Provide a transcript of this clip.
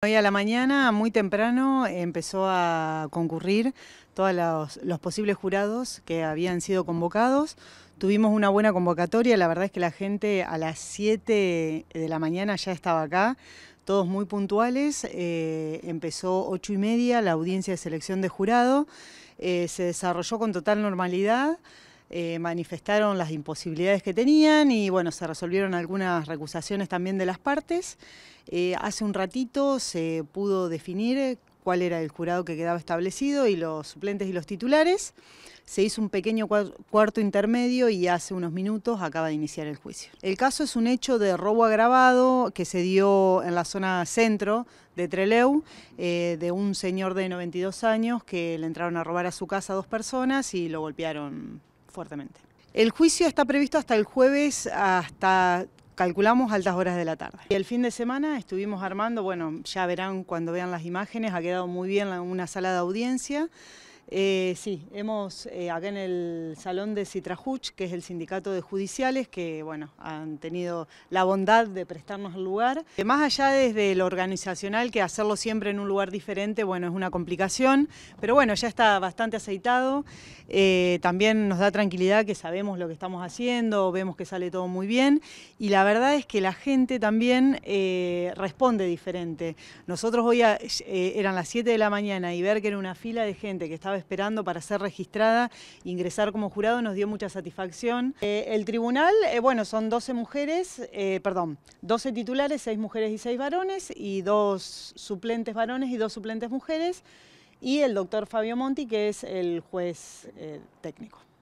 Hoy a la mañana, muy temprano, empezó a concurrir todos los, posibles jurados que habían sido convocados. Tuvimos una buena convocatoria, la verdad es que la gente a las 7 de la mañana ya estaba acá, todos muy puntuales. Eh, empezó 8 y media la audiencia de selección de jurado, eh, se desarrolló con total normalidad. Eh, manifestaron las imposibilidades que tenían y bueno, se resolvieron algunas recusaciones también de las partes. Eh, hace un ratito se pudo definir cuál era el jurado que quedaba establecido y los suplentes y los titulares. Se hizo un pequeño cuarto intermedio y hace unos minutos acaba de iniciar el juicio. El caso es un hecho de robo agravado que se dio en la zona centro de Treleu, eh, de un señor de 92 años que le entraron a robar a su casa dos personas y lo golpearon fuertemente. El juicio está previsto hasta el jueves, hasta calculamos altas horas de la tarde. Y el fin de semana estuvimos armando, bueno, ya verán cuando vean las imágenes, ha quedado muy bien una sala de audiencia eh, sí, hemos eh, acá en el salón de Citrajuch, que es el sindicato de judiciales, que bueno, han tenido la bondad de prestarnos el lugar. Eh, más allá desde lo organizacional, que hacerlo siempre en un lugar diferente, bueno, es una complicación, pero bueno, ya está bastante aceitado. también nos da tranquilidad que sabemos lo que estamos haciendo, vemos que sale todo muy bien, y la verdad es que la gente también responde diferente. Nosotros hoy eran las 7 de la mañana y ver que era una fila de gente que estaba esperando para ser registrada, ingresar como jurado nos dio mucha satisfacción. Eh, el tribunal, eh, bueno, son 12 mujeres, eh, perdón, 12 titulares, 6 mujeres y 6 varones, y dos suplentes varones y dos suplentes mujeres, y el doctor Fabio Monti, que es el juez técnico.